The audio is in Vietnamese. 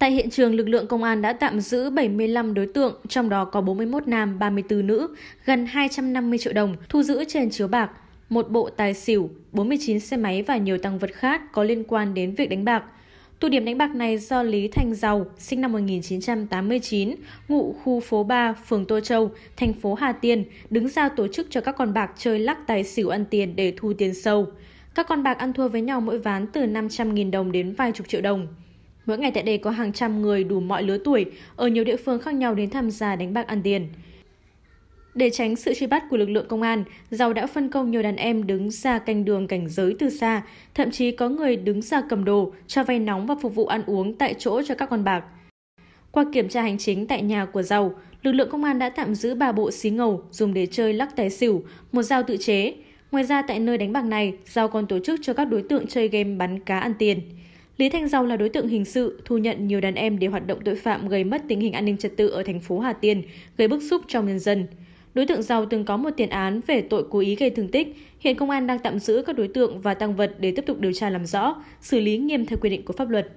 Tại hiện trường, lực lượng công an đã tạm giữ 75 đối tượng, trong đó có 41 nam, 34 nữ, gần 250 triệu đồng, thu giữ trên chiếu bạc, một bộ tài xỉu, 49 xe máy và nhiều tăng vật khác có liên quan đến việc đánh bạc. Tụ điểm đánh bạc này do Lý Thành Giàu, sinh năm 1989, ngụ khu phố 3, phường Tô Châu, thành phố Hà Tiên, đứng ra tổ chức cho các con bạc chơi lắc tài xỉu ăn tiền để thu tiền sâu. Các con bạc ăn thua với nhau mỗi ván từ 500.000 đồng đến vài chục triệu đồng. Mỗi ngày tại đây có hàng trăm người đủ mọi lứa tuổi ở nhiều địa phương khác nhau đến tham gia đánh bạc ăn tiền. Để tránh sự truy bắt của lực lượng công an, Giàu đã phân công nhiều đàn em đứng ra canh đường cảnh giới từ xa, thậm chí có người đứng ra cầm đồ, cho vay nóng và phục vụ ăn uống tại chỗ cho các con bạc. Qua kiểm tra hành chính tại nhà của Giàu, lực lượng công an đã tạm giữ ba bộ xí ngầu dùng để chơi lắc tài xỉu, một dao tự chế. Ngoài ra tại nơi đánh bạc này, Giàu còn tổ chức cho các đối tượng chơi game bắn cá ăn tiền. Lý Thanh Giàu là đối tượng hình sự, thu nhận nhiều đàn em để hoạt động tội phạm gây mất tình hình an ninh trật tự ở thành phố Hà Tiên, gây bức xúc trong nhân dân. Đối tượng Giàu từng có một tiền án về tội cố ý gây thương tích. Hiện công an đang tạm giữ các đối tượng và tăng vật để tiếp tục điều tra làm rõ, xử lý nghiêm theo quy định của pháp luật.